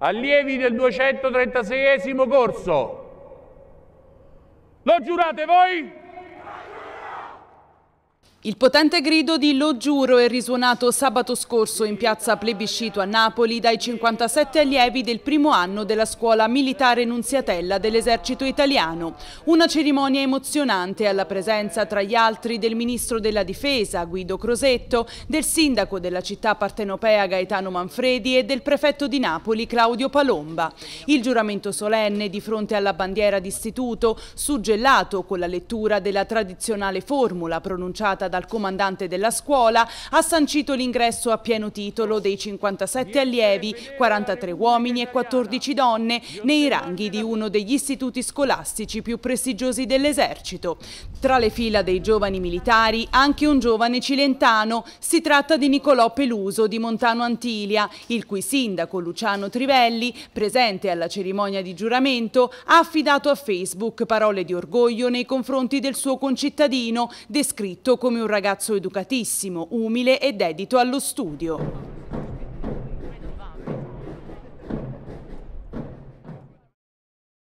allievi del 236 corso. Lo giurate voi? Il potente grido di Lo giuro è risuonato sabato scorso in piazza Plebiscito a Napoli dai 57 allievi del primo anno della scuola militare Nunziatella dell'esercito italiano. Una cerimonia emozionante alla presenza tra gli altri del ministro della difesa Guido Crosetto, del sindaco della città partenopea Gaetano Manfredi e del prefetto di Napoli Claudio Palomba. Il giuramento solenne di fronte alla bandiera d'istituto, suggellato con la lettura della tradizionale formula pronunciata da dal comandante della scuola, ha sancito l'ingresso a pieno titolo dei 57 allievi, 43 uomini e 14 donne, nei ranghi di uno degli istituti scolastici più prestigiosi dell'esercito. Tra le fila dei giovani militari anche un giovane cilentano, si tratta di Nicolò Peluso di Montano Antilia, il cui sindaco Luciano Trivelli, presente alla cerimonia di giuramento, ha affidato a Facebook parole di orgoglio nei confronti del suo concittadino, descritto come come un ragazzo educatissimo, umile e dedito allo studio.